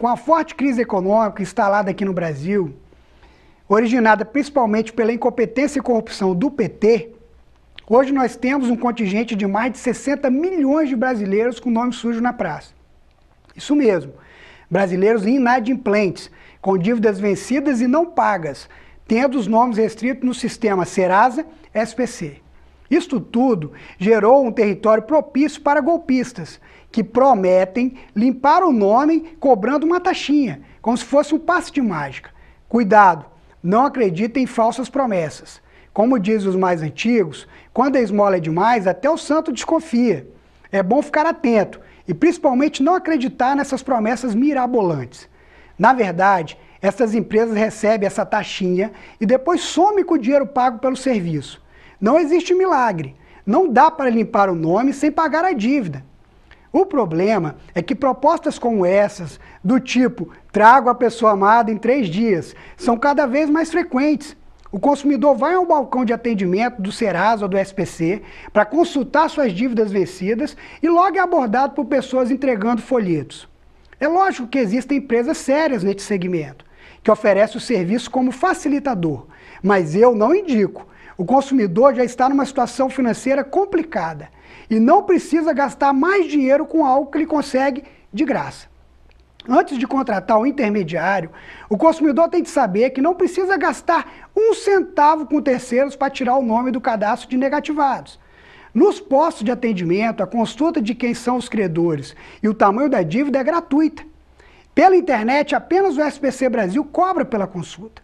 com a forte crise econômica instalada aqui no Brasil, originada principalmente pela incompetência e corrupção do PT, hoje nós temos um contingente de mais de 60 milhões de brasileiros com nome sujo na praça. Isso mesmo, brasileiros inadimplentes, com dívidas vencidas e não pagas, tendo os nomes restritos no sistema Serasa SPC. Isto tudo gerou um território propício para golpistas, que prometem limpar o nome cobrando uma taxinha, como se fosse um passe de mágica. Cuidado, não acreditem em falsas promessas. Como dizem os mais antigos, quando a esmola é demais, até o santo desconfia. É bom ficar atento e principalmente não acreditar nessas promessas mirabolantes. Na verdade, essas empresas recebem essa taxinha e depois some com o dinheiro pago pelo serviço. Não existe milagre. Não dá para limpar o nome sem pagar a dívida. O problema é que propostas como essas, do tipo trago a pessoa amada em três dias, são cada vez mais frequentes. O consumidor vai ao balcão de atendimento do Serasa ou do SPC para consultar suas dívidas vencidas e logo é abordado por pessoas entregando folhetos. É lógico que existem empresas sérias nesse segmento, que oferece o serviço como facilitador, mas eu não indico. O consumidor já está numa situação financeira complicada e não precisa gastar mais dinheiro com algo que ele consegue de graça. Antes de contratar um intermediário, o consumidor tem que saber que não precisa gastar um centavo com terceiros para tirar o nome do cadastro de negativados. Nos postos de atendimento, a consulta de quem são os credores e o tamanho da dívida é gratuita. Pela internet, apenas o SPC Brasil cobra pela consulta.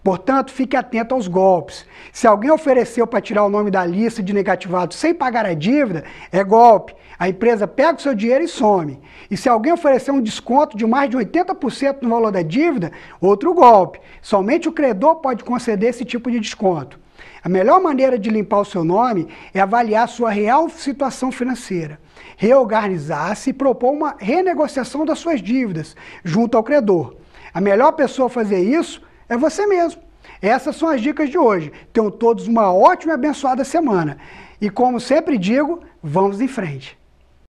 Portanto, fique atento aos golpes. Se alguém ofereceu para tirar o nome da lista de negativados sem pagar a dívida, é golpe. A empresa pega o seu dinheiro e some. E se alguém oferecer um desconto de mais de 80% no valor da dívida, outro golpe. Somente o credor pode conceder esse tipo de desconto. A melhor maneira de limpar o seu nome é avaliar sua real situação financeira, reorganizar-se e propor uma renegociação das suas dívidas junto ao credor. A melhor pessoa a fazer isso é você mesmo. Essas são as dicas de hoje. Tenham todos uma ótima e abençoada semana. E como sempre digo, vamos em frente.